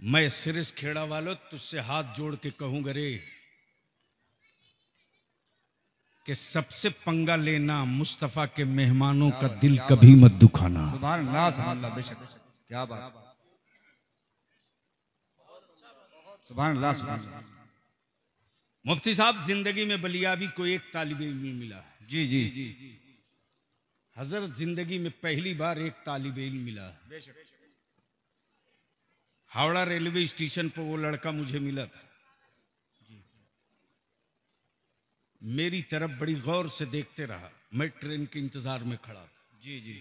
मैं सिरिस खेड़ा वालों तुझसे हाथ जोड़ के कहूंगा रे कि सबसे पंगा लेना मुस्तफा के मेहमानों का दिल कभी मत दुखाना क्या बात मुफ्ती साहब जिंदगी में बलियाबी को एक तालिब इलमी मिला जी जी हजरत जिंदगी में पहली बार एक तालिब इलम मिला बेशक हावड़ा रेलवे स्टेशन पर वो लड़का मुझे मिला था मेरी तरफ बड़ी गौर से देखते रहा मैं ट्रेन के इंतजार में खड़ा जी जी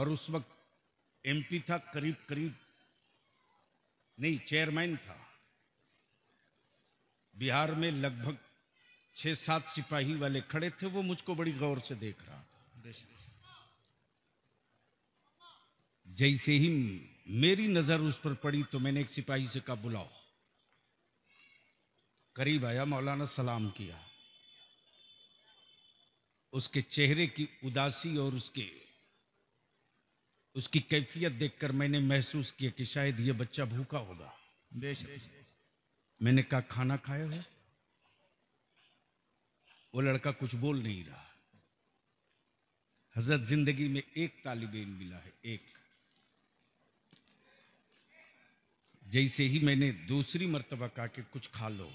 और उस वक्त एमपी था करीब करीब नहीं चेयरमैन था बिहार में लगभग छह सात सिपाही वाले खड़े थे वो मुझको बड़ी गौर से देख रहा था जैसे ही मेरी नजर उस पर पड़ी तो मैंने एक सिपाही से कहा बुलाओ करीब आया मौलाना सलाम किया उसके चेहरे की उदासी और उसके उसकी कैफियत देखकर मैंने महसूस किया कि शायद ये बच्चा भूखा होगा मैंने कहा खाना खाया है वो लड़का कुछ बोल नहीं रहा हजरत जिंदगी में एक तालिब मिला है एक जैसे ही मैंने दूसरी मरतबा कहा कि कुछ खा लो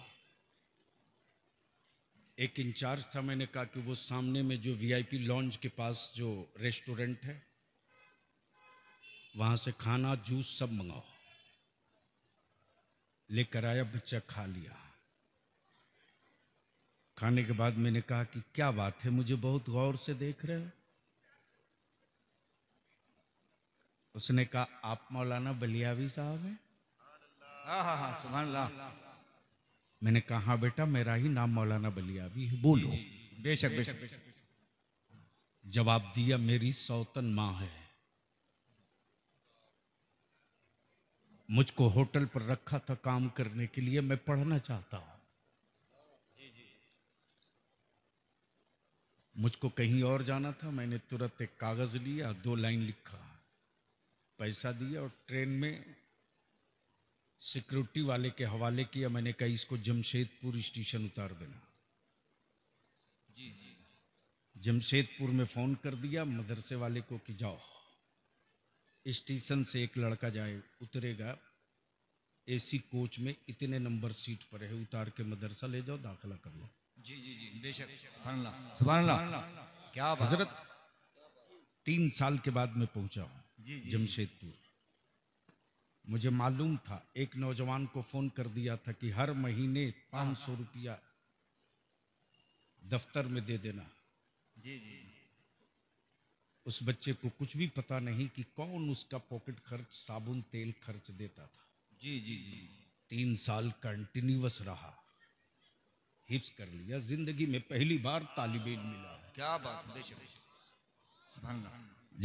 एक इंचार्ज था मैंने कहा कि वो सामने में जो वीआईपी लॉन्ज के पास जो रेस्टोरेंट है वहां से खाना जूस सब मंगाओ लेकर आया बच्चा खा लिया खाने के बाद मैंने कहा कि क्या बात है मुझे बहुत गौर से देख रहे हो उसने कहा आप मौलाना बलियावी साहब हैं हाँ, हाँ, हाँ, मैंने कहा बेटा मेरा ही नाम मौलाना बलिया भी है बोलो बेशक बेशक जवाब दिया मेरी सौतन माँ है मुझको होटल पर रखा था काम करने के लिए मैं पढ़ना चाहता हूं मुझको कहीं और जाना था मैंने तुरंत एक कागज लिया दो लाइन लिखा पैसा दिया और ट्रेन में सिक्योरिटी वाले के हवाले किया मैंने कहा इसको जमशेदपुर स्टेशन उतार देना जी जी जमशेदपुर में फ़ोन कर दिया मदरसे वाले को कि जाओ स्टेशन से एक लड़का जाए उतरेगा एसी कोच में इतने नंबर सीट पर है उतार के मदरसा ले जाओ दाखिला कर लो जी जी जी बेशक क्या हजरत तीन साल के बाद में पहुंचा हूँ जमशेदपुर मुझे मालूम था एक नौजवान को फोन कर दिया था कि हर महीने पाँच सौ हाँ। रुपया दफ्तर में दे देना जी जी उस बच्चे को कुछ भी पता नहीं कि कौन उसका पॉकेट खर्च साबुन तेल खर्च देता था जी जी जी तीन साल कंटिन्यूस रहा हिप्स कर लिया जिंदगी में पहली बार तालिबेल मिला क्या बात है बेशक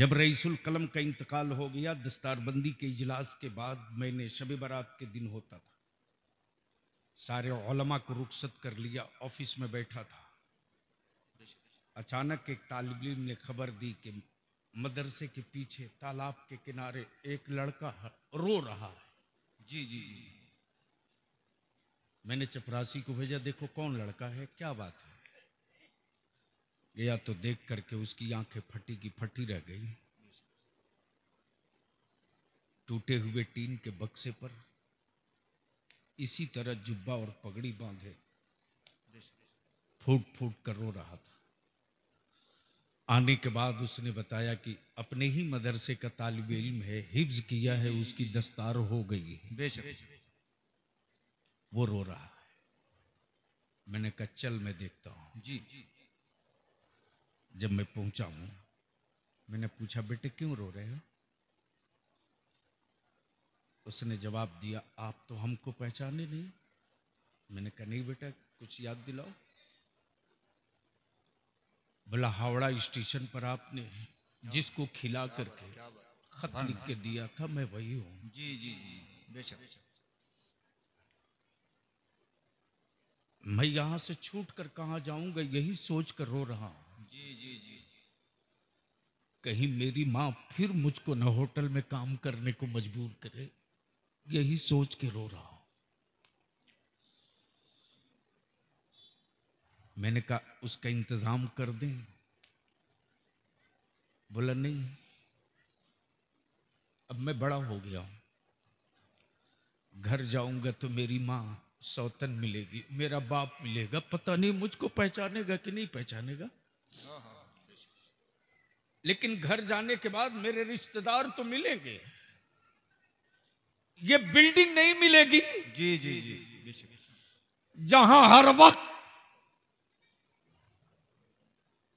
जब रईसुल कलम का इंतकाल हो गया दस्तारबंदी के इजलास के बाद मैंने शब बारात के दिन होता था सारे ओलमा को रुखसत कर लिया ऑफिस में बैठा था अचानक एक तालब ने खबर दी कि मदरसे के पीछे तालाब के किनारे एक लड़का रो रहा है जी जी मैंने चपरासी को भेजा देखो कौन लड़का है क्या बात है गया तो देख करके उसकी आंखें फटी की फटी रह गई टूटे हुए टीन के बक्से पर इसी तरह जुब्बा और पगड़ी बांधे फूट फूट कर रो रहा था आने के बाद उसने बताया कि अपने ही मदरसे का तालब इम है हिफ्ज किया है उसकी दस्तार हो गई है बेशक वो रो रहा है मैंने कहा चल मैं देखता हूँ जी जी जब मैं पहुंचा हूं मैंने पूछा बेटे क्यों रो रहे हो उसने जवाब दिया आप तो हमको पहचाने नहीं मैंने कहा नहीं बेटा कुछ याद दिलाओ बोला हावड़ा स्टेशन पर आपने जिसको खिला करके खत हाँ, लिख के हाँ। दिया था मैं वही हूँ जी जी जी बेशक मैं यहां से छूट कर कहा जाऊंगा यही सोच कर रो रहा हूं जी जी जी कहीं मेरी माँ फिर मुझको न होटल में काम करने को मजबूर करे यही सोच के रो रहा हूं मैंने कहा उसका इंतजाम कर दें बोला नहीं अब मैं बड़ा हो गया हूं घर जाऊंगा तो मेरी माँ सौतन मिलेगी मेरा बाप मिलेगा पता नहीं मुझको पहचानेगा कि नहीं पहचानेगा लेकिन घर जाने के बाद मेरे रिश्तेदार तो मिलेंगे ये बिल्डिंग नहीं मिलेगी जी जी जी जहां हर वक्त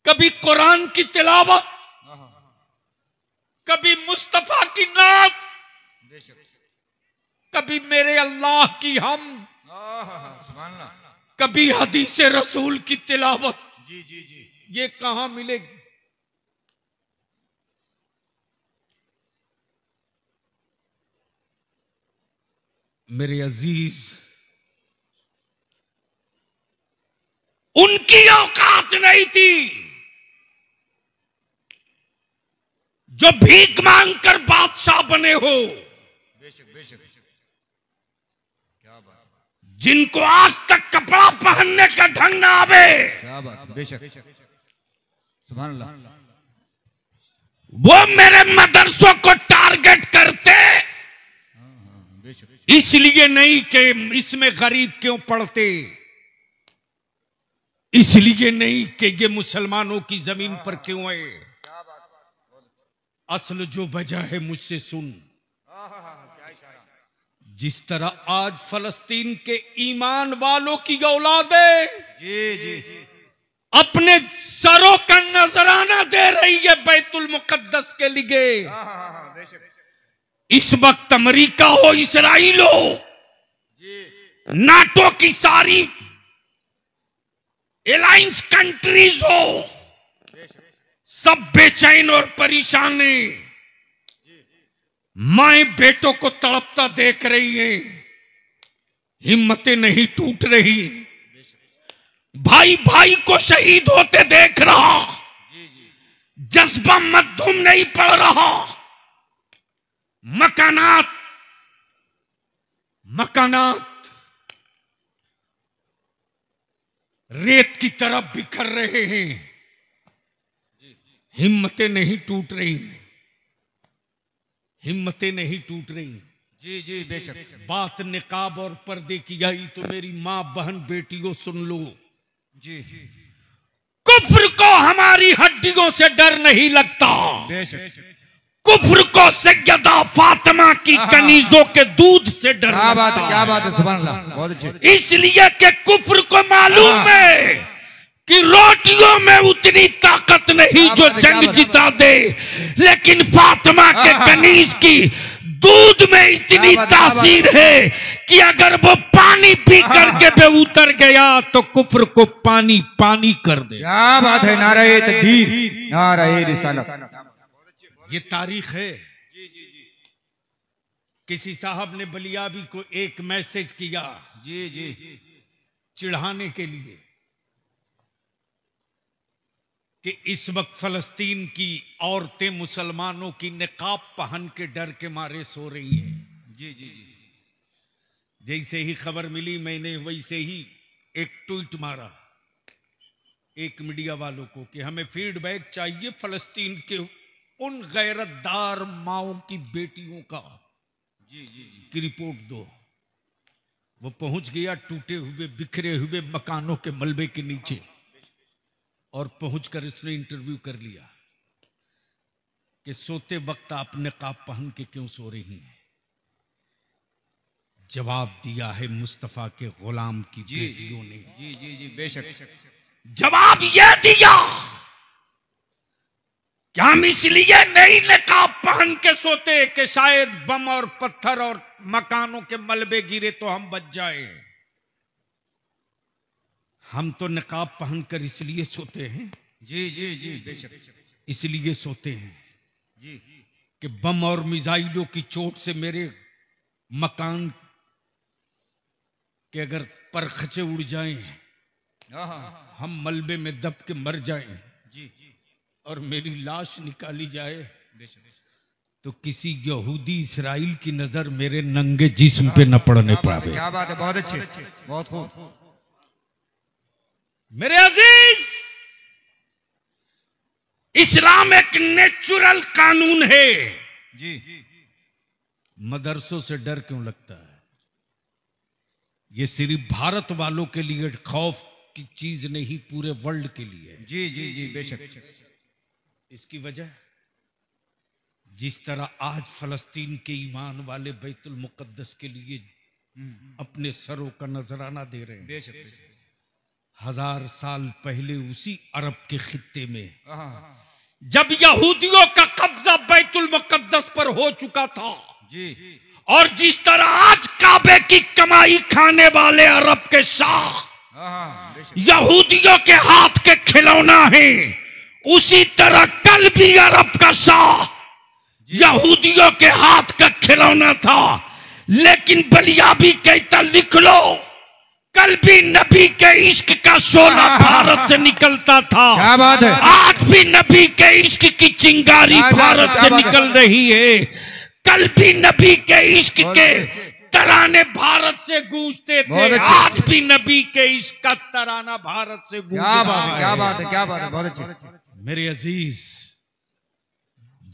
कभी कुरान की तिलावत हाँ, हाँ, हाँ। कभी मुस्तफा की नात कभी मेरे अल्लाह की हम कभी हदीस रसूल की तिलावत जी जी जी ये कहां मिलेगी मेरे अजीज उनकी औकात नहीं थी जो भीख मांगकर बादशाह बने हो बेशक बेशक क्या बात जिनको आज तक कपड़ा पहनने का ढंग ना आवे क्या बात बेशक वो मेरे मदरसों को टारगेट करते हाँ, हाँ, इसलिए नहीं कि इसमें गरीब क्यों पढ़ते इसलिए नहीं कि ये मुसलमानों की जमीन हाँ। पर क्यों आए असल जो वजह है मुझसे सुन जिस तरह आज फलस्तीन के ईमान वालों की औलाद है जी जी, जी। अपने सरों का नजराना दे रही है बैतुल मुकद्दस के लिए हाँ, हाँ, हाँ, इस वक्त अमरीका हो इसराइल हो नाटो की सारी एलाइंस कंट्रीज हो सब बेचैन और परेशान है माए बेटों को तड़पता देख रही है हिम्मतें नहीं टूट रही भाई भाई को शहीद होते देख रहा जज्बा मध्यम नहीं पड़ रहा मकानात मकानात रेत की तरफ बिखर रहे हैं हिम्मतें नहीं टूट रही हिम्मतें नहीं टूट रही जी जी बेशक बात निकाब और पर्दे की आई तो मेरी माँ बहन बेटियों सुन लो जी कुफ्र को हमारी हड्डियों से डर नहीं लगता कुफ्र को सैयदा फातिमा की हाँ, हाँ। कनीजों के दूध से डर क्या बात है क्या बात है सुबह बहुत अच्छे इसलिए कि कुफ्र को मालूम हाँ। है कि रोटियों में उतनी ताकत नहीं जो जंग जिता दे लेकिन फातिमा के कनीज की दूध में इतनी तासीर है कि अगर वो पानी पी हाँ। करके पे उतर गया तो कुफर को पानी पानी कर दे क्या बात है नारे तकबीर नारे रिसालत ये तारीख है किसी साहब ने बलियाबी को एक मैसेज किया जी जी चिढ़ाने के लिए कि इस वक्त फलस्तीन की औरतें मुसलमानों की नकाब पहन के डर के मारे सो रही हैं जी जी जी जैसे ही खबर मिली मैंने वैसे ही एक ट्वीट मारा एक मीडिया वालों को कि हमें फीडबैक चाहिए फलस्तीन के उन गैरतदार माओ की बेटियों का जी जी जी की रिपोर्ट दो वो पहुंच गया टूटे हुए बिखरे हुए मकानों के मलबे के नीचे और पहुंचकर इसने इंटरव्यू कर लिया कि सोते वक्त आप नकाब पहन के क्यों सो रही हैं जवाब दिया है मुस्तफा के गुलाम की जी, बेटियों ने जी जी जी बेशक जवाब यह दिया क्या हम इसलिए नहीं नकाब पहन के सोते कि शायद बम और पत्थर और मकानों के मलबे गिरे तो हम बच जाए हम तो नकाब पहन कर इसलिए सोते हैं जी जी जी बेशक इसलिए सोते हैं जी कि बम और मिसाइलों की चोट से मेरे मकान के अगर परखचे उड़ जाएं हाँ, हाँ। हम मलबे में दब के मर जाएं जी और मेरी लाश निकाली जाए तो किसी यहूदी इसराइल की नजर मेरे नंगे जिस्म पे न पड़ने पावे क्या बात है बहुत अच्छे बहुत खूब मेरे अजीज इस्लाम एक नेचुरल कानून है जी मदरसों से डर क्यों लगता है ये सिर्फ भारत वालों के लिए खौफ की चीज नहीं पूरे वर्ल्ड के लिए जी जी जी बेशक इसकी वजह जिस तरह आज फलस्तीन के ईमान वाले बैतुल मुकद्दस के लिए हम्म, हम्म। अपने सरों का नजराना दे रहे हैं बेशक, बेशक। हजार साल पहले उसी अरब के खत्ते में हाँ। जब यहूदियों का कब्जा बैतुल मुकद्दस पर हो चुका था जी और जिस तरह आज काबे की कमाई खाने वाले अरब के हाँ, हाँ, शाह यहूदियों के हाथ के खिलौना है उसी तरह कल भी अरब का शाह यहूदियों के हाथ का खिलौना था लेकिन बलियाबी कहता लिख लो कल भी नबी के इश्क का सोना भारत से निकलता था क्या बात है आज भी नबी के इश्क की चिंगारी भारत से निकल रही है कल भी नबी के इश्क के तराने भारत से गूंजते थे आज भी नबी के इश्क का तराना भारत से क्या बात है क्या बात है क्या बात है बहुत अच्छी मेरे अजीज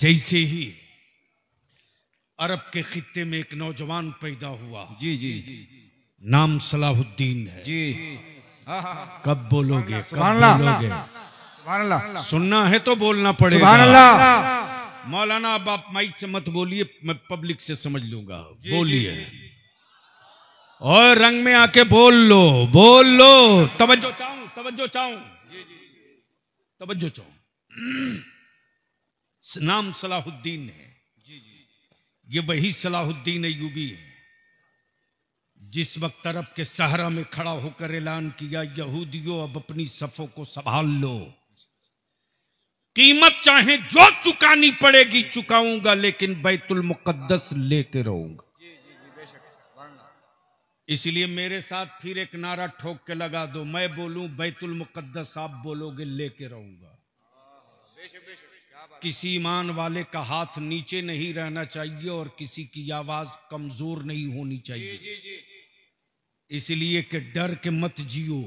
जैसे ही अरब के खत्ते में एक नौजवान पैदा हुआ जी जी, जी, जी नाम सलाहुद्दीन है जी कब बोलोगे बोलोगे सुनना है तो बोलना पड़ेगा मौलाना अब आप माइक से मत बोलिए मैं पब्लिक से समझ लूंगा बोलिए और रंग में आके बोल लो बोल लो तवज्जो चाहूं तवज्जो चाहूं तवज्जो चाहूं नाम सलाहुद्दीन है ये वही सलाहुद्दीन अयूबी है जिस वक्त अरब के सहरा में खड़ा होकर ऐलान किया यहूदियों अब अपनी सफों को संभाल लो कीमत चाहे जो चुकानी पड़ेगी चुकाऊंगा लेकिन बैतुल मुकद्दस लेके रहूंगा इसलिए मेरे साथ फिर एक नारा ठोक के लगा दो मैं बोलूं बैतुल मुकद्दस आप बोलोगे लेके रहूंगा किसी ईमान वाले का हाथ नीचे नहीं रहना चाहिए और किसी की आवाज कमजोर नहीं होनी चाहिए जी, जी, जी। इसलिए कि डर के मत जियो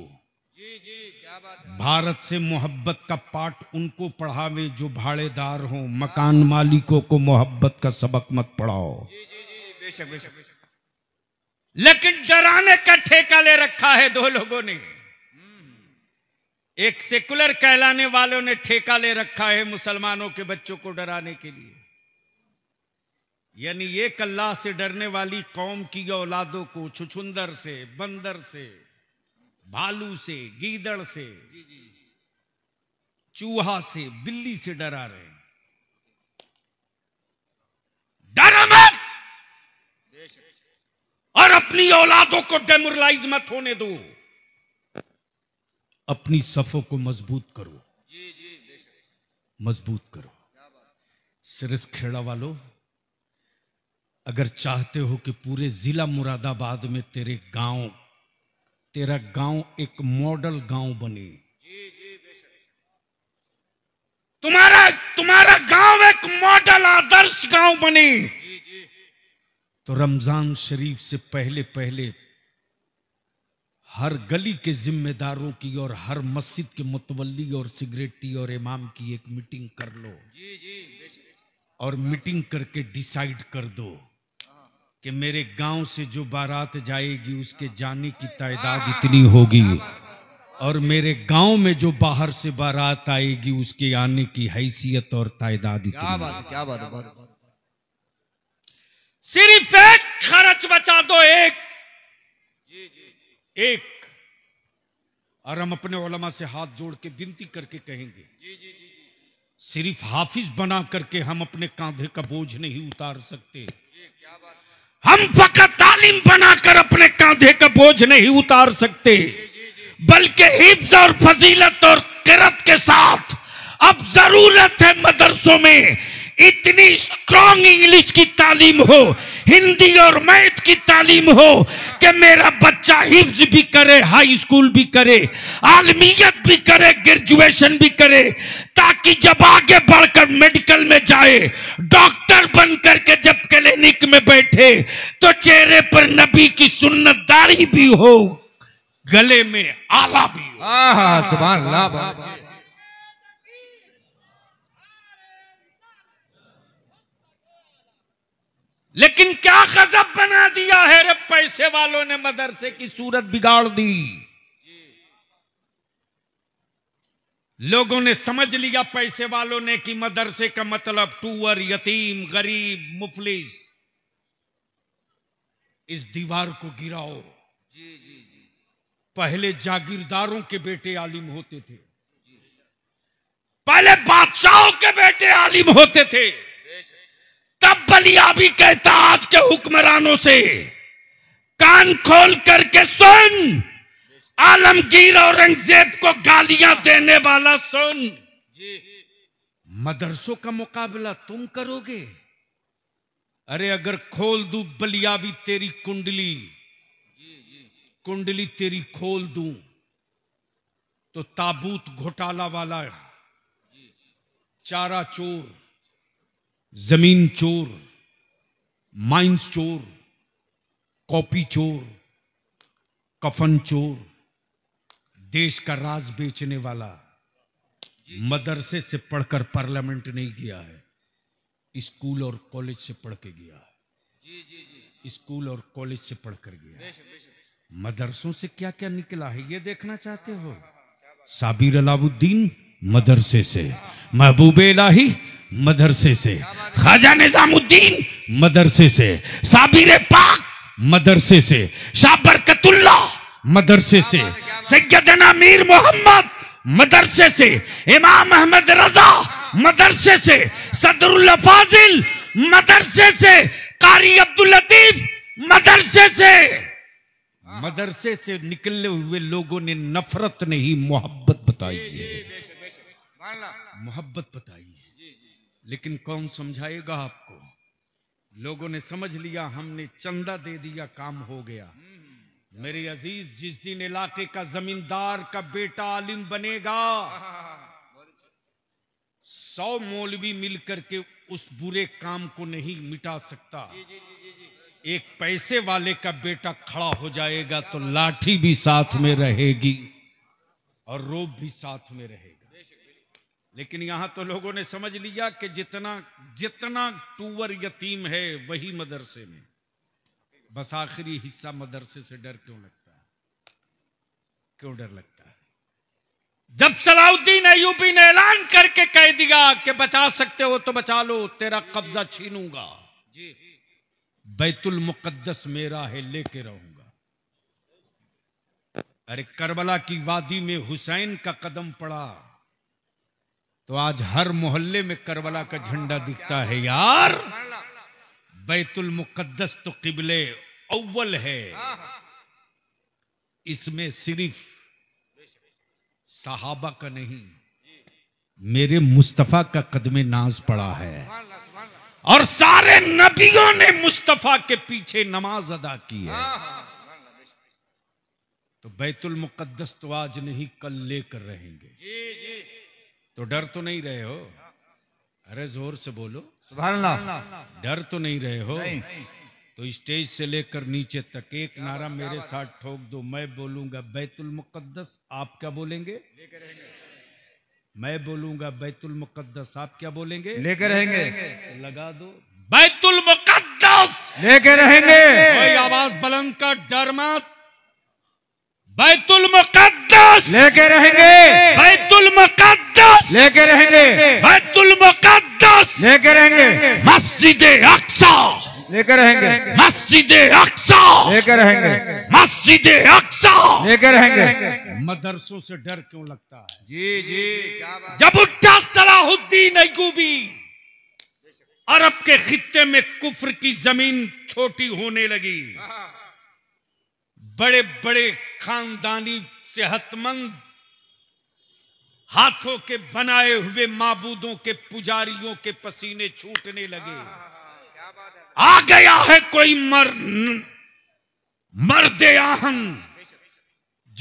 जी जी क्या बात भारत से मोहब्बत का पाठ उनको पढ़ावे जो भाड़ेदार हो मकान मालिकों को मोहब्बत का सबक मत पढ़ाओ बेशक बेशक लेकिन डराने का ठेका ले रखा है दो लोगों ने हम्म। एक सेकुलर कहलाने वालों ने ठेका ले रखा है मुसलमानों के बच्चों को डराने के लिए यानी एक अल्लाह से डरने वाली कौम की औलादों को छुछुंदर से बंदर से भालू से गीदड़ से चूहा से बिल्ली से डरा रहे डरा मत और अपनी औलादों को डेमोरलाइज मत होने दो अपनी सफों को मजबूत करो मजबूत करो सिरस खेड़ा वालों अगर चाहते हो कि पूरे ज़िला मुरादाबाद में तेरे गांव तेरा गांव एक मॉडल गांव बने तुम्हारा तुम्हारा गांव एक मॉडल आदर्श गांव बने तो रमजान शरीफ से पहले पहले हर गली के जिम्मेदारों की और हर मस्जिद के मुतवली और सिगरेटी और इमाम की एक मीटिंग कर लो जी जी और मीटिंग करके डिसाइड कर दो कि मेरे गांव से जो बारात जाएगी उसके जाने की तादाद हाँ। इतनी होगी और मेरे गांव में जो बाहर से बारात आएगी उसके आने की हैसियत और तादाद इतनी क्या बात क्या बात बात सिर्फ एक खर्च बचा दो एक एक और हम अपने ओलमा से हाथ जोड़ के विनती करके कहेंगे सिर्फ हाफिज बना करके हम अपने कांधे का बोझ नहीं उतार सकते हम फकत तालीम बनाकर अपने कांधे का बोझ नहीं उतार सकते बल्कि हिफ्ज और फजीलत और किरत के साथ अब जरूरत है मदरसों में इतनी स्ट्रॉन्ग इंग्लिश की तालीम हो हिंदी और मैथ की तालीम हो कि मेरा बच्चा हिफ्ज भी करे हाई स्कूल भी करे आलमियत भी करे ग्रेजुएशन भी करे ताकि जब आगे बढ़कर मेडिकल में जाए डॉक्टर बन करके जब क्लिनिक में बैठे तो चेहरे पर नबी की सुन्नतदारी भी हो गले में आला भी हो आहा, लेकिन क्या गजब बना दिया है रे पैसे वालों ने मदरसे की सूरत बिगाड़ दी लोगों ने समझ लिया पैसे वालों ने कि मदरसे का मतलब टूअर यतीम गरीब मुफलिस इस दीवार को गिराओ जी जी जी पहले जागीरदारों के बेटे आलिम होते थे पहले बादशाहों के बेटे आलिम होते थे तब बलिया भी कहता आज के हुक्मरानों से कान खोल करके सुन आलमगीर औरंगजेब को गालियां देने वाला सुन मदरसों का मुकाबला तुम करोगे अरे अगर खोल दू बलिया भी तेरी कुंडली कुंडली तेरी खोल दू तो ताबूत घोटाला वाला चारा चोर जमीन चोर माइंस चोर कॉपी चोर कफन चोर देश का राज बेचने वाला मदरसे से पढ़कर पार्लियामेंट नहीं गया है स्कूल और कॉलेज से पढ़ के गया है स्कूल और कॉलेज से पढ़कर गया मदरसों से क्या क्या निकला है ये देखना चाहते हो साबिर अलाउद्दीन मदरसे से महबूबे लाही मदरसे से खाजा निजामुद्दीन मदरसे से साबिर पाक मदरसे से शाह बरकतुल्ला मदरसे से सैदना मीर मोहम्मद मदरसे से इमाम अहमद रजा मदरसे से सदरुल फाजिल मदरसे से कारी अब्दुल लतीफ मदरसे से मदरसे से निकले हुए लोगों ने नफरत नहीं मोहब्बत बताई है मोहब्बत बताई है लेकिन कौन समझाएगा आपको लोगों ने समझ लिया हमने चंदा दे दिया काम हो गया मेरे अजीज जिस दिन इलाके का जमींदार का बेटा आलिम बनेगा सौ मौलवी मिलकर के उस बुरे काम को नहीं मिटा सकता एक पैसे वाले का बेटा खड़ा हो जाएगा तो लाठी भी साथ में रहेगी और रोब भी साथ में रहेगा लेकिन यहां तो लोगों ने समझ लिया कि जितना जितना टूवर यतीम है वही मदरसे में बस आखिरी हिस्सा मदरसे से डर क्यों लगता है क्यों डर लगता है जब सलाउद्दीन अयूबी ने ऐलान करके कह दिया कि बचा सकते हो तो बचा लो तेरा कब्जा छीनूंगा बैतुल मुकद्दस मेरा है लेके रहूंगा अरे करबला की वादी में हुसैन का कदम पड़ा तो आज हर मोहल्ले में करबला का झंडा दिखता है यार बैतुल मुकद्दस तो किबले अव्वल है इसमें सिर्फ सहाबा का नहीं मेरे मुस्तफा का कदम नाज पड़ा है और सारे नबियों ने मुस्तफा के पीछे नमाज अदा की है तो बैतुल मुकद्दस तो आज नहीं कल लेकर रहेंगे जी, जी। तो डर तो नहीं रहे हो अरे जोर से बोलो डर तो नहीं रहे हो नहीं। तो स्टेज से लेकर नीचे तक एक नारा मेरे साथ ठोक दो मैं बोलूंगा बैतुल मुकद्दस आप क्या बोलेंगे मैं बोलूंगा बैतुल मुकद्दस आप क्या बोलेंगे लेकर रहेंगे तो लगा दो बैतुल मुकद्दस लेके रहेंगे कोई आवाज बुलंद का डर मत बैतुल मुकद्दस लेके रहेंगे बैतुल मुकद्दस लेके रहेंगे बैतुल मुकद्दस लेके रहेंगे मस्जिद अक्सा लेकर रहेंगे मस्जिद अक्सा लेकर रहेंगे मस्जिद अक्सा लेकर रहेंगे मदरसों से डर क्यों लगता है जी जी क्या बात जब उठा सलाहुद्दीन अयूबी अरब के खित्ते में कुफर की जमीन छोटी होने लगी हाँ। बड़े बड़े खानदानी सेहतमंद हाथों के बनाए हुए माबूदों के पुजारियों के पसीने छूटने लगे आ गया है कोई मर मर्द आहम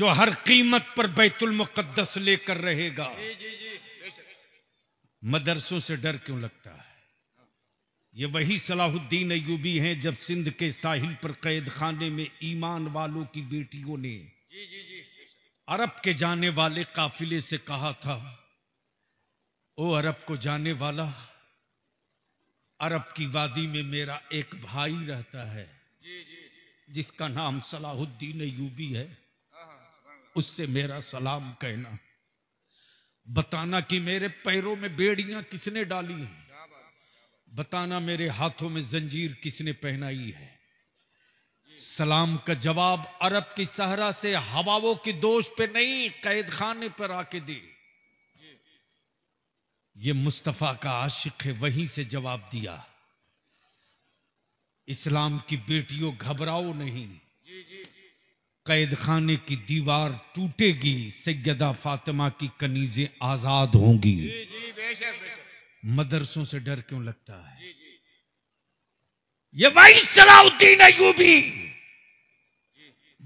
जो हर कीमत पर बैतुल मुकद्दस लेकर रहेगा मदरसों से डर क्यों लगता है ये वही सलाहुद्दीन अयूबी हैं जब सिंध के साहिल पर कैद खाने में ईमान वालों की बेटियों ने अरब के जाने वाले काफिले से कहा था ओ अरब को जाने वाला अरब की वादी में मेरा एक भाई रहता है जिसका नाम सलाहुद्दीन यूबी है उससे मेरा सलाम कहना बताना कि मेरे पैरों में बेड़ियां किसने डाली हैं बताना मेरे हाथों में जंजीर किसने पहनाई है सलाम का जवाब अरब की सहरा से हवाओं की दोष पे नहीं कैद खाने पर आके दी ये मुस्तफ़ा का आशिक है वहीं से जवाब दिया इस्लाम की बेटियों घबराओ नहीं कैद खाने की दीवार टूटेगी सैयदा फातिमा की कनीजें आजाद होंगी जी, जी, बेशक, बेशक। मदरसों से डर क्यों लगता है जी, जी। ये वही सलाउद्दीन अयूबी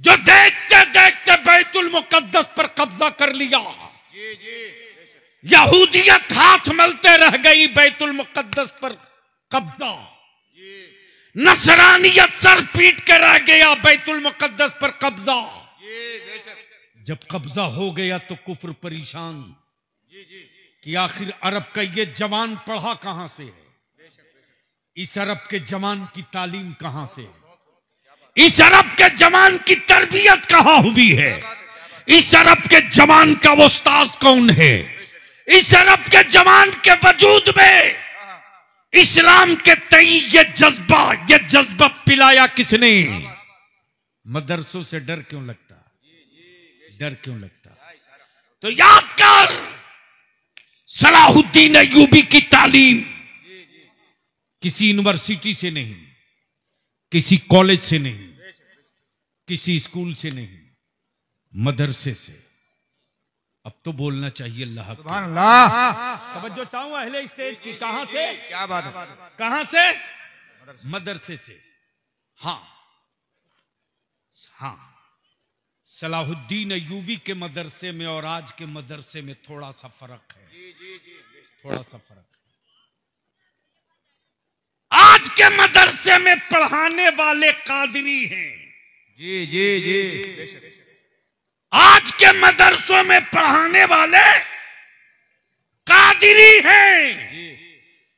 जो देखते देखते बैतुल मुकद्दस पर कब्जा कर लिया यहूदियत हाथ मलते रह गई बैतुल मुकद्दस पर कब्जा नसरानियत सर पीट के रह गया बैतुल मुकद्दस पर कब्जा जब कब्जा हो गया तो कुफर परेशान कि आखिर अरब का ये जवान पढ़ा कहां से है इस अरब के जवान की तालीम कहां से है इस अरब के जवान की तरबियत कहां हुई है इस अरब के जवान का उस्ताज कौन है इस अरब के जवान के वजूद में इस्लाम के तई ये जज्बा ये जज्बा पिलाया किसने मदरसों से डर क्यों लगता डर क्यों लगता तो याद कर सलाहुद्दीन यूबी की तालीम किसी यूनिवर्सिटी से नहीं किसी कॉलेज से नहीं किसी स्कूल से नहीं मदरसे से अब तो बोलना चाहिए अल्लाह हाँ, हाँ। तवज्जो चाहूं अहले स्टेज की कहां से क्या बात है कहां से मदरसे से हाँ हाँ सलाहुद्दीन यूबी के मदरसे में और आज के मदरसे में थोड़ा सा फर्क है जी, जी, जी, थोड़ा सा फर्क आज के मदरसे में पढ़ाने वाले कादरी हैं जी जी जी आज के मदरसों में पढ़ाने वाले कादरी हैं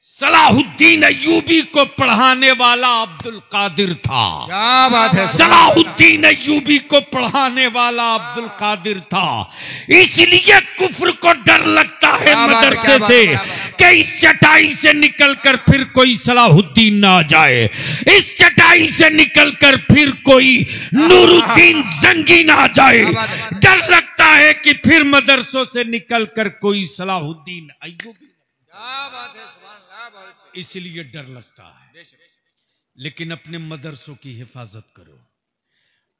सलाहुद्दीन अयूबी को पढ़ाने वाला अब्दुल कादिर था क्या बात है सलाहुद्दीन अयूबी को पढ़ाने वाला अब्दुल कादिर था इसलिए कुफर को डर लगता है मदरसे से कि इस चटाई से निकलकर फिर कोई सलाहुद्दीन ना आ जाए इस चटाई से निकलकर फिर कोई नूरुद्दीन जंगी ना आ जाए डर लगता है कि फिर मदरसों से निकलकर कोई सलाहुद्दीन अयूबी क्या बात है इसलिए डर लगता है लेकिन अपने मदरसों की हिफाजत करो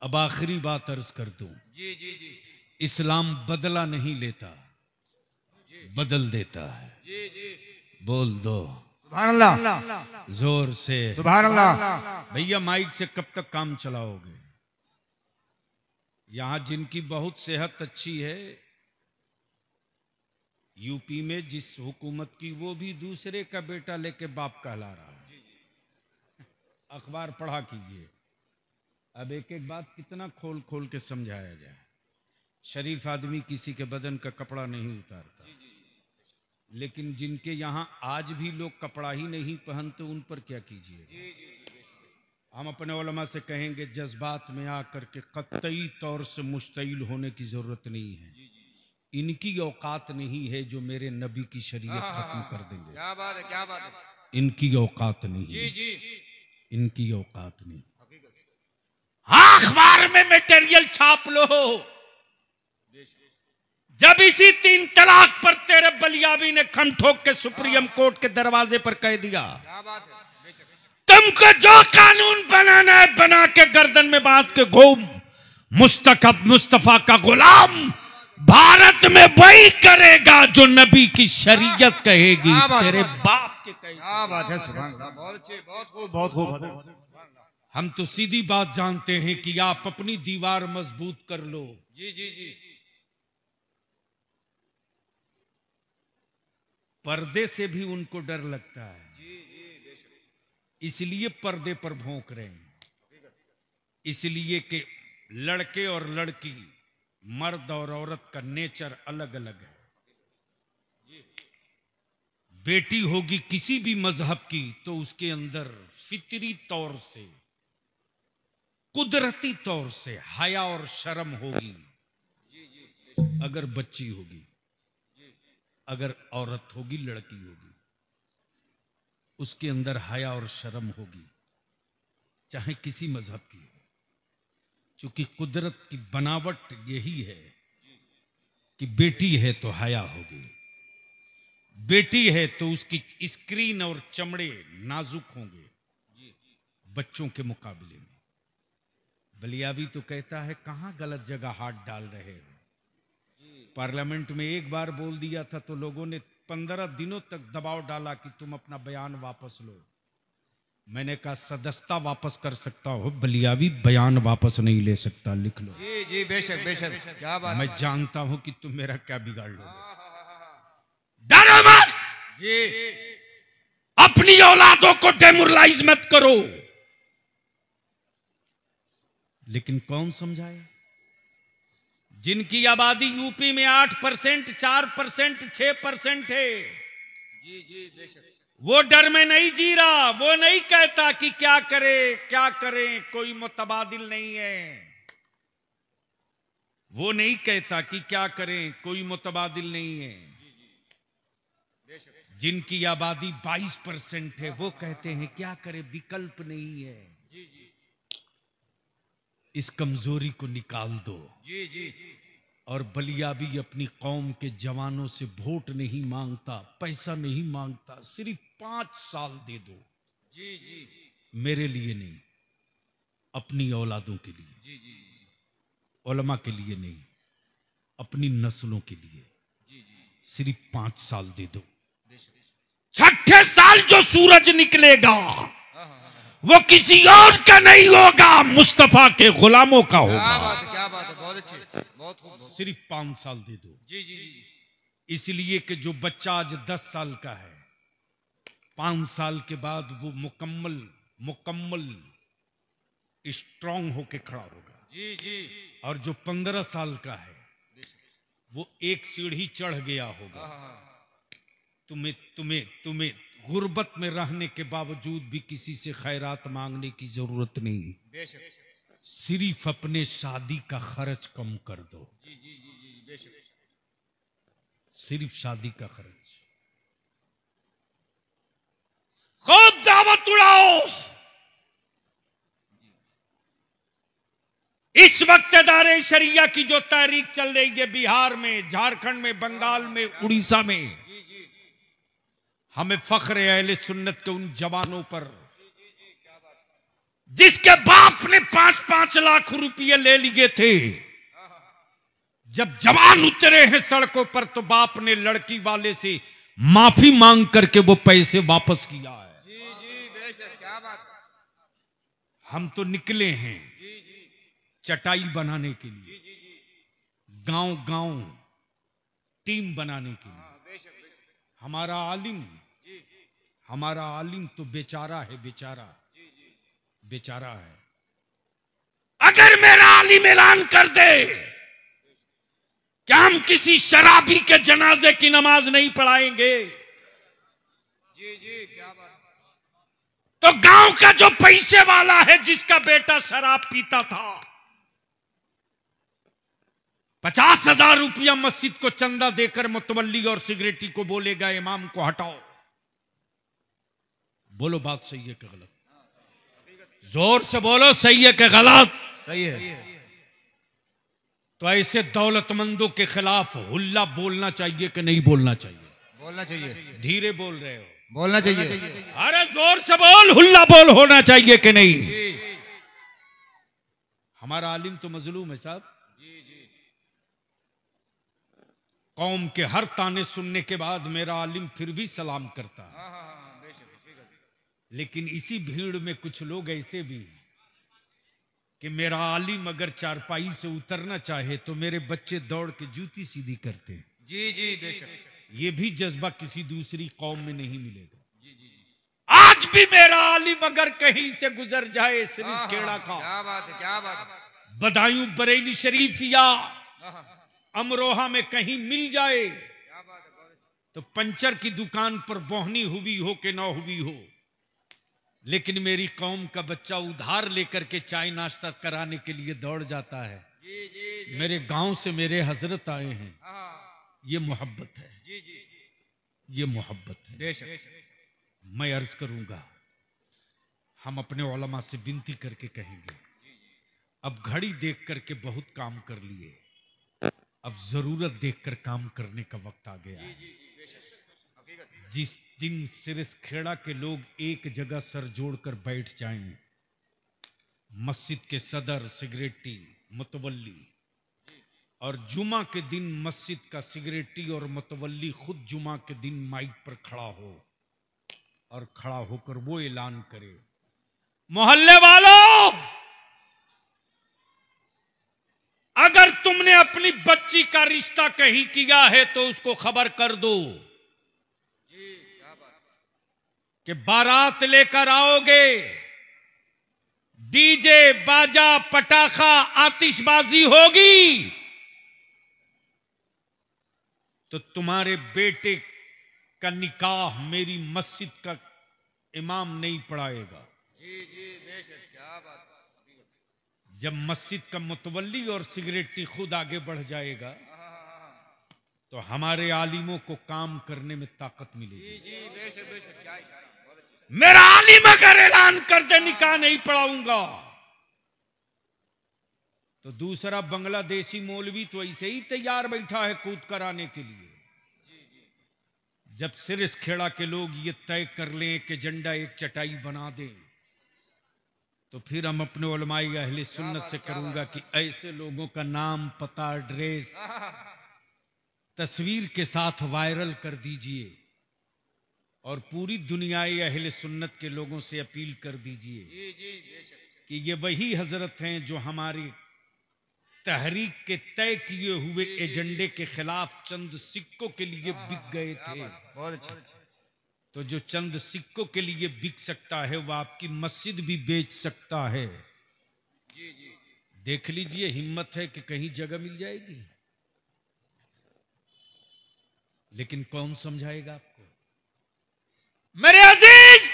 अब आखिरी बात अर्ज कर दू जी जी जी इस्लाम बदला नहीं लेता बदल देता है जी जी बोल दो जोर से भैया माइक से कब तक काम चलाओगे यहां जिनकी बहुत सेहत अच्छी है यूपी में जिस हुकूमत की वो भी दूसरे का बेटा लेके बाप कहला रहा है अखबार पढ़ा कीजिए अब एक एक बात कितना खोल खोल के समझाया जाए शरीफ आदमी किसी के बदन का कपड़ा नहीं उतारता लेकिन जिनके यहाँ आज भी लोग कपड़ा ही नहीं पहनते उन पर क्या कीजिए हम अपने ओलमा से कहेंगे जज्बात में आकर के कतई तौर से मुश्तिल होने की ज़रूरत नहीं है इनकी औकात नहीं है जो मेरे नबी की शरीयत हाँ, हाँ, खत्म हाँ, कर देंगे क्या बात है क्या बात है इनकी औकात नहीं जी जी इनकी औकात नहीं हाँ अखबार में मटेरियल छाप लो जब इसी तीन तलाक पर तेरे बलियाबी ने खम ठोक के सुप्रीम कोर्ट के दरवाजे पर कह दिया तुमको जो कानून बनाना है बना के गर्दन में बांध के घूम मुस्तकब मुस्तफा का गुलाम भारत में वही करेगा जो नबी की शरीयत कहेगी तेरे बाप के बात है सुभान बहुत अच्छे बहुत खूब बहुत खूब हम तो सीधी बात जानते हैं कि आप अपनी दीवार मजबूत कर लो जी जी जी पर्दे से भी उनको डर लगता है इसलिए पर्दे पर भोंक रहे हैं इसलिए कि लड़के और लड़की मर्द और औरत का नेचर अलग अलग है बेटी होगी किसी भी मजहब की तो उसके अंदर फितरी तौर से कुदरती तौर से हया और शर्म होगी अगर बच्ची होगी अगर औरत होगी लड़की होगी उसके अंदर हया और शर्म होगी चाहे किसी मजहब की हो चूंकि कुदरत की बनावट यही है कि बेटी है तो हया होगी बेटी है तो उसकी स्क्रीन और चमड़े नाजुक होंगे बच्चों के मुकाबले में बलियावी तो कहता है कहां गलत जगह हाथ डाल रहे हो पार्लियामेंट में एक बार बोल दिया था तो लोगों ने पंद्रह दिनों तक दबाव डाला कि तुम अपना बयान वापस लो मैंने कहा सदस्यता वापस कर सकता हो भी बयान वापस नहीं ले सकता लिख लो जी जी बेशक बेशक क्या बात मैं जानता हूं कि तुम मेरा क्या बिगाड़ लो हाँ, हाँ, हाँ, डर मत जी अपनी औलादों को डेमोरलाइज मत करो लेकिन कौन समझाए जिनकी आबादी यूपी में आठ परसेंट चार परसेंट छह परसेंट है जी जी बेशक वो डर में नहीं जी रहा वो नहीं कहता कि क्या करे क्या करें कोई मुतबादिल नहीं है वो नहीं कहता कि क्या करें कोई मुतबादिल नहीं है जिनकी आबादी 22 परसेंट है वो कहते हैं क्या करें विकल्प नहीं है जी जी इस कमजोरी को निकाल दो जी जी और बलिया भी अपनी कौम के जवानों से वोट नहीं मांगता पैसा नहीं मांगता सिर्फ पांच साल दे दो जी जी मेरे लिए नहीं अपनी औलादों के लिए जी जी ओलमा के लिए नहीं अपनी नस्लों के लिए जी जी सिर्फ पांच साल दे दो छठे साल जो सूरज निकलेगा हाँ, हाँ, हाँ। वो किसी और का नहीं होगा मुस्तफा के गुलामों का होगा क्या बात है क्या बात है बहुत अच्छी बहुत सिर्फ पांच साल दे दो जी जी जी इसलिए कि जो बच्चा आज दस साल का है पांच साल के बाद वो मुकम्मल मुकम्मल स्ट्रांग होके खड़ा होगा जी जी और जो पंद्रह साल का है वो एक सीढ़ी चढ़ गया होगा हाँ, हाँ, हाँ। तुम्हें तुम्हें तुम्हें गुर्बत में रहने के बावजूद भी किसी से खैरात मांगने की जरूरत नहीं सिर्फ अपने शादी का खर्च कम कर दो जी जी जी जी सिर्फ शादी का खर्च खूब दावत उड़ाओ इस वक्त दारे शरिया की जो तारीख चल रही है बिहार में झारखंड में बंगाल में उड़ीसा में हमें फख्र अहले सुन्नत के उन जवानों पर जिसके बाप ने पांच पांच लाख रुपये ले लिए थे जब जवान उतरे हैं सड़कों पर तो बाप ने लड़की वाले से माफी मांग करके वो पैसे वापस किया है जी जी क्या बात हम तो निकले हैं चटाई बनाने के लिए गांव गांव टीम बनाने के लिए हमारा आलिम हमारा आलिम तो बेचारा है बेचारा बेचारा है अगर मेरा आलिम ऐलान कर दे क्या हम किसी शराबी के जनाजे की नमाज नहीं पढ़ाएंगे जी जी क्या बात तो गांव का जो पैसे वाला है जिसका बेटा शराब पीता था पचास हजार रुपया मस्जिद को चंदा देकर मुतवली और सिगरेटी को बोलेगा इमाम को हटाओ बोलो बात सही है कि गलत जोर से बोलो सही है कि गलत सही है तो ऐसे दौलतमंदों के खिलाफ हुल्ला बोलना चाहिए कि नहीं बोलना चाहिए बोलना चाहिए धीरे बोल रहे हो बोलना चाहिए अरे जोर से बोल हुल्ला बोल होना चाहिए कि नहीं हमारा आलिम तो मजलूम है साहब कौम के हर ताने सुनने के बाद मेरा आलिम फिर भी सलाम करता हाँ, हाँ, हाँ, लेकिन इसी भीड़ में कुछ लोग ऐसे भी हैं कि मेरा आलिम अगर चारपाई से उतरना चाहे तो मेरे बच्चे दौड़ के जूती सीधी करते हैं जी जी बेशक ये भी जज्बा किसी दूसरी कौम में नहीं मिलेगा जी जी आज भी मेरा आलिम अगर कहीं से गुजर जाए सरिस खेड़ा का क्या बात है क्या बात बदायूं बरेली शरीफ या अमरोहा में कहीं मिल जाए तो पंचर की दुकान पर बोहनी हुई हो के ना हुई हो लेकिन मेरी कौम का बच्चा उधार लेकर के चाय नाश्ता कराने के लिए दौड़ जाता है जी, जी, जी। मेरे गांव से मेरे हजरत आए हैं हाँ, हाँ। ये मोहब्बत है जी, जी, जी। ये मोहब्बत है देशक, देशक। मैं अर्ज करूंगा हम अपने ओलमा से विनती करके कहेंगे अब घड़ी देख करके बहुत काम कर लिए अब जरूरत देखकर काम करने का वक्त आ गया है जिस दिन खेड़ा के लोग एक जगह सर जोड़कर बैठ जाएं, मस्जिद के सदर सिगरेटी मुतवली और जुमा के दिन मस्जिद का सिगरेटी और मुतवली खुद जुमा के दिन माइक पर खड़ा हो और खड़ा होकर वो ऐलान करे मोहल्ले वालों अपनी बच्ची का रिश्ता कहीं किया है तो उसको खबर कर दो कि बारात लेकर आओगे डीजे बाजा पटाखा आतिशबाजी होगी तो तुम्हारे बेटे का निकाह मेरी मस्जिद का इमाम नहीं पढ़ाएगा जी जी जब मस्जिद का मुतवली और सिगरेटी खुद आगे बढ़ जाएगा तो हमारे आलिमों को काम करने में ताकत मिलेगी मेरा आलिम अगर ऐलान कर दे निकाह नहीं पढ़ाऊंगा तो दूसरा बांग्लादेशी मौलवी तो ऐसे ही तैयार बैठा है कूद कर आने के लिए जब सिर इस खेड़ा के लोग ये तय कर लें कि झंडा एक चटाई बना दें तो फिर हम अपने उलमाई अहले सुन्नत से करूंगा कि ऐसे लोगों का नाम पता ड्रेस तस्वीर के साथ वायरल कर दीजिए और पूरी दुनियाई अहले सुन्नत के लोगों से अपील कर दीजिए कि ये वही हजरत हैं जो हमारी तहरीक के तय किए हुए एजेंडे के खिलाफ चंद सिक्कों के लिए बिक गए थे बहुत अच्छा तो जो चंद सिक्कों के लिए बिक सकता है वह आपकी मस्जिद भी बेच सकता है जी जी देख लीजिए हिम्मत है कि कहीं जगह मिल जाएगी लेकिन कौन समझाएगा आपको मेरे अजीज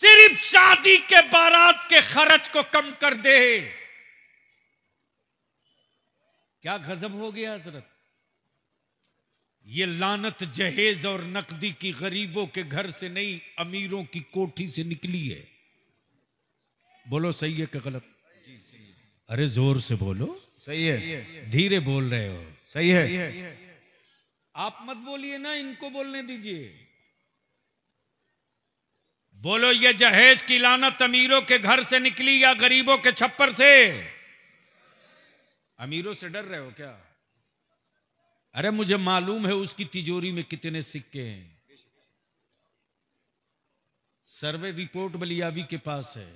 सिर्फ शादी के बारात के खर्च को कम कर दे क्या गजब हो गया हजरत ये लानत जहेज और नकदी की गरीबों के घर से नहीं अमीरों की कोठी से निकली है बोलो सही है कि गलत अरे जोर से बोलो सही है धीरे बोल रहे हो सही है, सही है। आप मत बोलिए ना इनको बोलने दीजिए बोलो ये जहेज की लानत अमीरों के घर से निकली या गरीबों के छप्पर से अमीरों से डर रहे हो क्या अरे मुझे मालूम है उसकी तिजोरी में कितने सिक्के हैं सर्वे रिपोर्ट बलियावी के पास है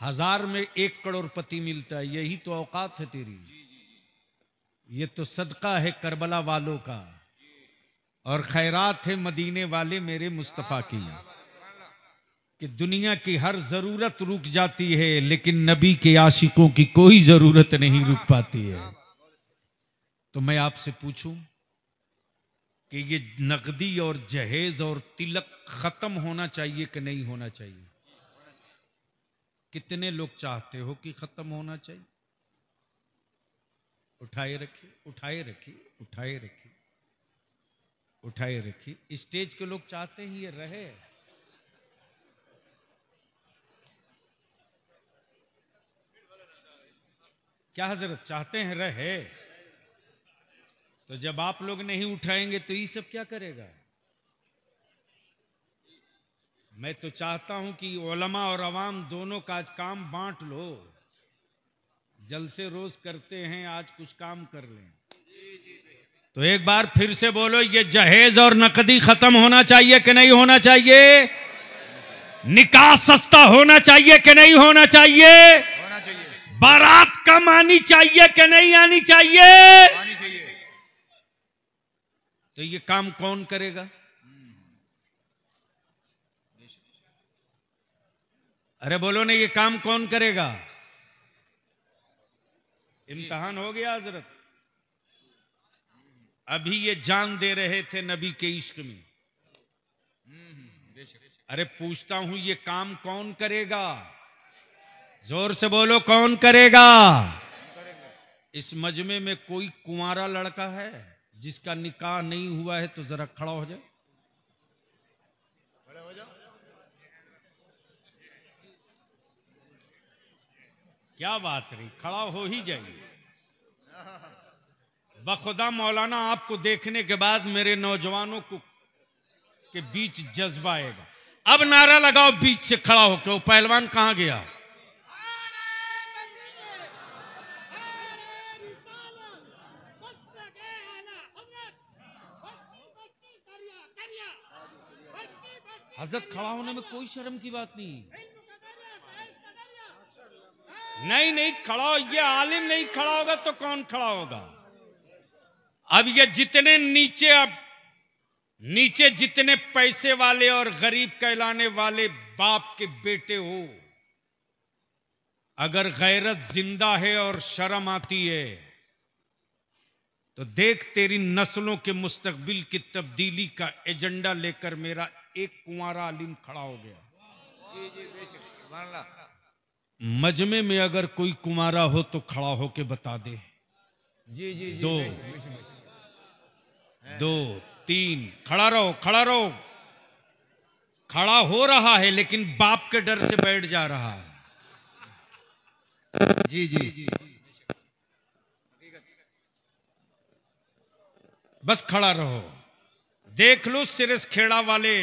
हजार में एक करोड़पति मिलता है यही तो औकात है तेरी ये तो सदका है करबला वालों का और खैरात है मदीने वाले मेरे मुस्तफ़ा की कि दुनिया की हर ज़रूरत रुक जाती है लेकिन नबी के आशिकों की कोई ज़रूरत नहीं रुक पाती है तो मैं आपसे पूछूं कि ये नकदी और जहेज और तिलक खत्म होना चाहिए कि नहीं होना चाहिए कितने लोग चाहते हो कि खत्म होना चाहिए उठाए रखिए उठाए रखिए उठाए रखिए उठाए रखिए स्टेज के लोग चाहते हैं ये रहे क्या हजरत चाहते हैं रहे तो जब आप लोग नहीं उठाएंगे तो ये सब क्या करेगा मैं तो चाहता हूं कि ओलमा और अवाम दोनों का आज काम बांट लो जलसे रोज करते हैं आज कुछ काम कर लें तो एक बार फिर से बोलो ये जहेज और नकदी खत्म होना चाहिए कि नहीं होना चाहिए निकास सस्ता होना चाहिए कि नहीं होना चाहिए होना चाहिए बारात कम आनी चाहिए कि नहीं आनी चाहिए, आनी चाहिए। तो ये काम कौन करेगा अरे बोलो ना ये काम कौन करेगा इम्तहान हो गया हजरत अभी ये जान दे रहे थे नबी के इश्क में अरे पूछता हूं ये काम कौन करेगा जोर से बोलो कौन करेगा इस मजमे में कोई कुंवारा लड़का है जिसका निकाह नहीं हुआ है तो जरा खड़ा हो जाए क्या बात रही खड़ा हो ही जाइए बखुदा मौलाना आपको देखने के बाद मेरे नौजवानों को के बीच जज्बा आएगा अब नारा लगाओ बीच से खड़ा होकर वो पहलवान कहां गया हजरत खड़ा होने में कोई शर्म की बात नहीं है नहीं नहीं खड़ा ये आलिम नहीं खड़ा होगा तो कौन खड़ा होगा अब ये जितने नीचे अब नीचे जितने पैसे वाले और गरीब कहलाने वाले बाप के बेटे हो अगर गैरत जिंदा है और शर्म आती है तो देख तेरी नस्लों के मुस्तकबिल की तब्दीली का एजेंडा लेकर मेरा एक कुंवरा आलिम खड़ा हो गया मजमे में अगर कोई कुमारा हो तो खड़ा होके बता दे जी जी दो दो तीन खड़ा रहो खड़ा रहो खड़ा हो रहा है लेकिन बाप के डर से बैठ जा रहा है जी जी जी बस खड़ा रहो देख लो सिरस खेड़ा वाले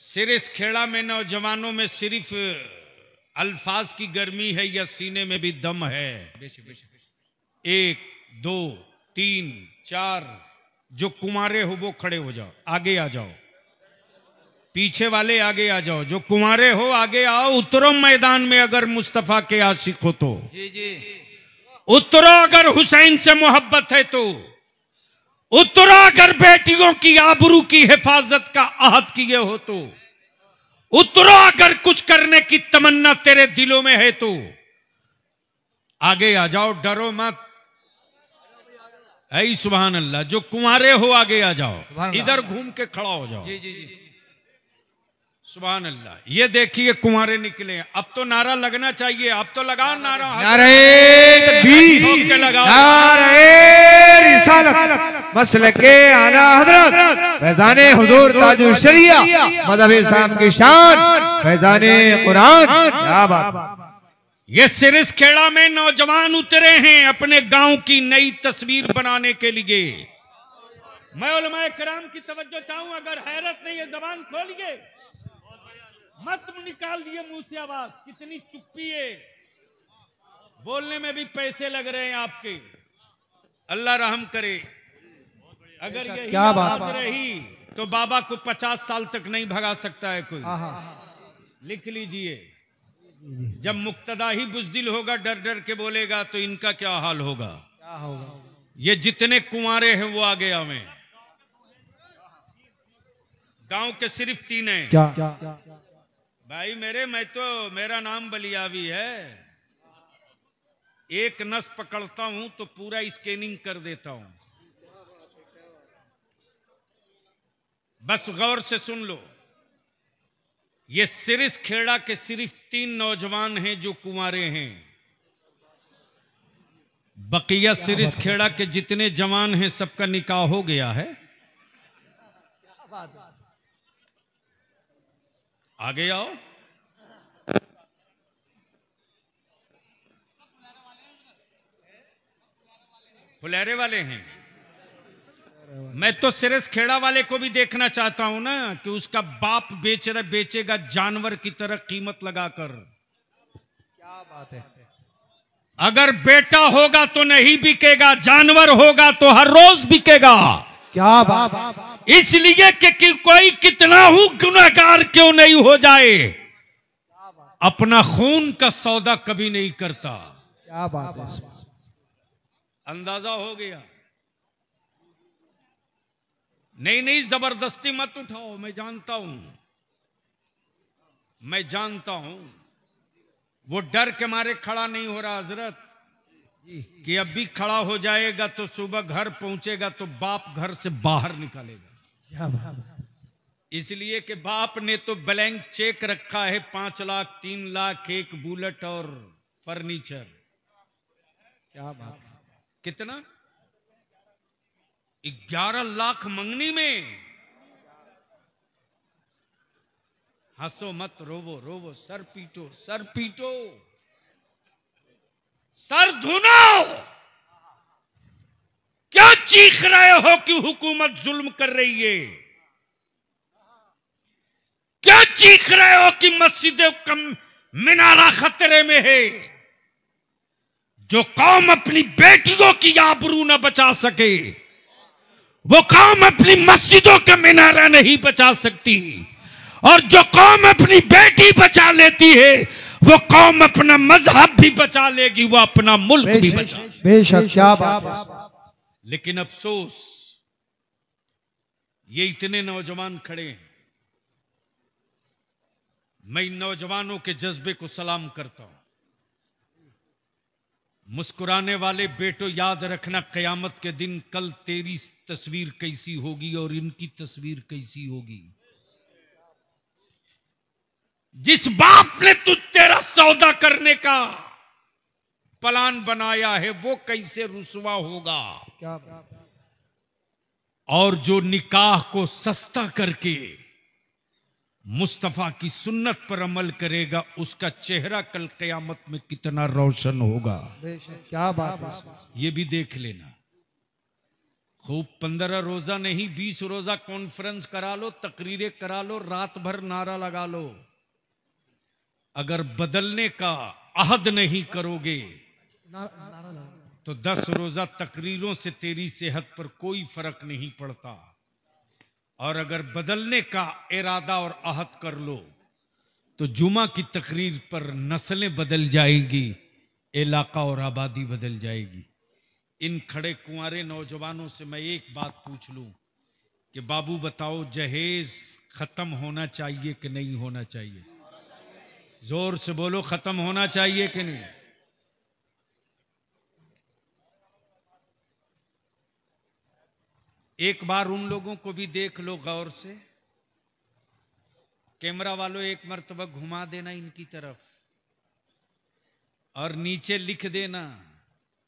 सिरस खेड़ा में नौजवानों में सिर्फ अल्फाज की गर्मी है या सीने में भी दम है बेशे, बेशे, बेशे। एक दो तीन चार जो कुमारे हो वो खड़े हो जाओ आगे आ जाओ पीछे वाले आगे आ जाओ जो कुमारे हो आगे आओ उतरो मैदान में अगर मुस्तफा के आशिक हो तो जी जी उतरो अगर हुसैन से मोहब्बत है तो उतरा अगर बेटियों की आबरू की हिफाजत का आहत किए हो तो उतरा अगर कुछ करने की तमन्ना तेरे दिलों में है तो आगे आ जाओ डरो मत ऐ सुबह अल्लाह जो कुमारे हो आगे आ जाओ इधर घूम के खड़ा हो जाओ जी जी जी सुबह अल्लाह ये देखिए कुमारे निकले अब तो नारा लगना चाहिए अब तो लगा नारा नारे नारे रिसालत मसल के आना हजरत फैजाने हजूर ताजुल शरिया मदब साहब की शान फैजाने कुरान क्या बात ये सिरिस खेड़ा में नौजवान उतरे हैं अपने गांव की नई तस्वीर बनाने के लिए मैं उलमा कराम की तवज्जो चाहूं अगर हैरत नहीं है जबान खोलिए मत निकाल दिए मुंह से आवाज कितनी चुप्पी है बोलने में भी पैसे लग रहे हैं आपके अल्लाह रहम करे अगर क्या बात रही तो बाबा को पचास साल तक नहीं भगा सकता है कोई लिख लीजिए जब मुक्तदा ही बुजदिल होगा डर डर के बोलेगा तो इनका क्या हाल होगा क्या होगा ये जितने कुंवरे हैं वो आ गया में गांव के सिर्फ तीन हैं क्या, क्या, क्या, क्या? भाई मेरे मैं तो मेरा नाम बलियावी है एक नस पकड़ता हूं तो पूरा स्कैनिंग कर देता हूं बस गौर से सुन लो ये सिरिस खेड़ा के सिर्फ तीन नौजवान हैं जो कुंवरे हैं बकिया सिरिस खेड़ा के जितने जवान हैं सबका निकाह हो गया है आगे आओ फुलेरे वाले हैं मैं तो सिरस खेड़ा वाले को भी देखना चाहता हूं ना कि उसका बाप बेच रहा बेचेगा जानवर की तरह कीमत लगाकर क्या बात है अगर बेटा होगा तो नहीं बिकेगा जानवर होगा तो हर रोज बिकेगा क्या बात इसलिए कि, कि कोई कितना हो गुनाकार क्यों नहीं हो जाए अपना खून का सौदा कभी नहीं करता क्या बात है अंदाजा हो गया नहीं नहीं जबरदस्ती मत उठाओ मैं जानता हूं मैं जानता हूं वो डर के मारे खड़ा नहीं हो रहा हजरत कि अब भी खड़ा हो जाएगा तो सुबह घर पहुंचेगा तो बाप घर से बाहर निकालेगा इसलिए कि बाप ने तो ब्लैंक चेक रखा है पांच लाख तीन लाख एक बुलेट और फर्नीचर क्या बात कितना ग्यारह लाख मंगनी में हंसो मत रोवो रोवो सर पीटो सर पीटो सर धुनो क्या चीख रहे हो कि हुकूमत जुल्म कर रही है क्या चीख रहे हो कि मस्जिद कम मीनारा खतरे में है जो कौम अपनी बेटियों की आबरू न बचा सके वो कौम अपनी मस्जिदों का मीनारा नहीं बचा सकती और जो कौम अपनी बेटी बचा लेती है वो कौम अपना मजहब भी बचा लेगी वो अपना मुल्क भी बचा बेशक क्या बात लेकिन अफसोस ये इतने नौजवान खड़े हैं मैं इन नौजवानों के जज्बे को सलाम करता हूं मुस्कुराने वाले बेटो याद रखना कयामत के दिन कल तेरी तस्वीर कैसी होगी और इनकी तस्वीर कैसी होगी जिस बाप ने तुझ तेरा सौदा करने का प्लान बनाया है वो कैसे रुसवा होगा क्या और जो निकाह को सस्ता करके मुस्तफा की सुन्नत पर अमल करेगा उसका चेहरा कल कयामत में कितना रोशन होगा क्या बात है ये भी देख लेना खूब पंद्रह रोजा नहीं बीस रोजा कॉन्फ्रेंस करा लो तकरीरें करा लो रात भर नारा लगा लो अगर बदलने का अहद नहीं करोगे तो दस रोजा तकरीरों से तेरी सेहत पर कोई फर्क नहीं पड़ता और अगर बदलने का इरादा और आहत कर लो तो जुमा की तकरीर पर नस्लें बदल जाएंगी इलाका और आबादी बदल जाएगी इन खड़े कुंवरे नौजवानों से मैं एक बात पूछ लूं कि बाबू बताओ जहेज खत्म होना चाहिए कि नहीं होना चाहिए जोर से बोलो खत्म होना चाहिए कि नहीं एक बार उन लोगों को भी देख लो गौर से कैमरा वालों एक मरतबा घुमा देना इनकी तरफ और नीचे लिख देना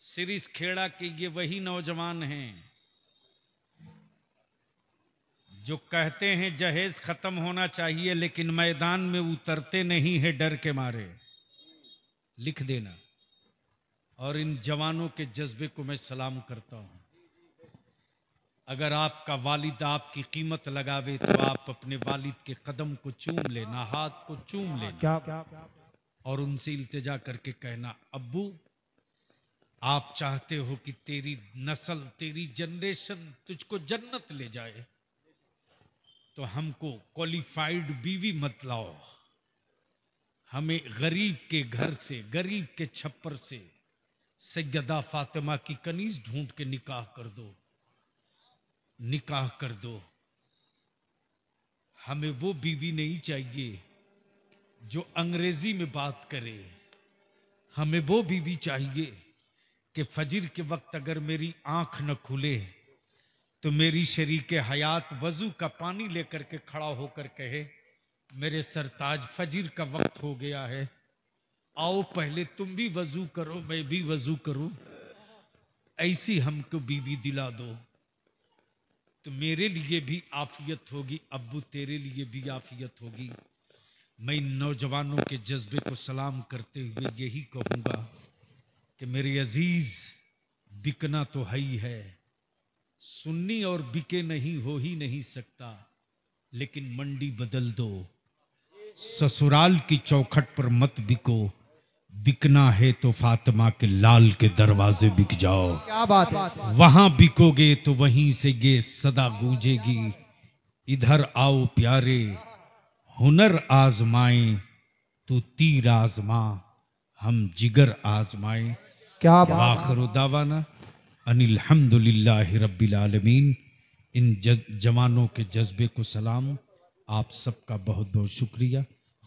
सिरिस खेड़ा के ये वही नौजवान हैं जो कहते हैं जहेज खत्म होना चाहिए लेकिन मैदान में उतरते नहीं है डर के मारे लिख देना और इन जवानों के जज्बे को मैं सलाम करता हूं अगर आपका वालिद आपकी कीमत लगावे तो आप अपने वालिद के कदम को चूम लेना हाथ को चूम लेना क्या, क्या, क्या, और उनसे इल्तजा करके कहना अब्बू आप चाहते हो कि तेरी नस्ल तेरी जनरेशन तुझको जन्नत ले जाए तो हमको क्वालिफाइड बीवी मत लाओ हमें गरीब के घर से गरीब के छप्पर से सैयदा फातिमा की कनीज ढूंढ के निकाह कर दो निकाह कर दो हमें वो बीवी नहीं चाहिए जो अंग्रेजी में बात करे हमें वो बीवी चाहिए कि फजर के वक्त अगर मेरी आंख न खुले तो मेरी शरीक हयात वजू का पानी लेकर के खड़ा होकर कहे मेरे सरताज फजर का वक्त हो गया है आओ पहले तुम भी वजू करो मैं भी वजू करूं ऐसी हमको बीवी दिला दो तो मेरे लिए भी आफियत होगी अबू तेरे लिए भी आफियत होगी मैं इन नौजवानों के जज्बे को सलाम करते हुए यही कहूँगा कि मेरे अजीज़ बिकना तो है ही है सुन्नी और बिके नहीं हो ही नहीं सकता लेकिन मंडी बदल दो ससुराल की चौखट पर मत बिको बिकना है तो फातिमा के लाल के दरवाजे बिक जाओ क्या बात है वहां बिकोगे तो वहीं से ये सदा गूंजेगी इधर आओ प्यारे हुनर आजमाए तू तीर आजमा हम जिगर आजमाए क्या आखिर दावाना अनिल रब्बिल आलमीन इन जवानों के जज्बे को सलाम आप सबका बहुत बहुत शुक्रिया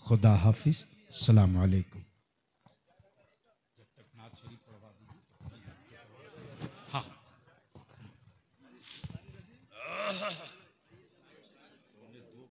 खुदा हाफिज सलाम अलैकुम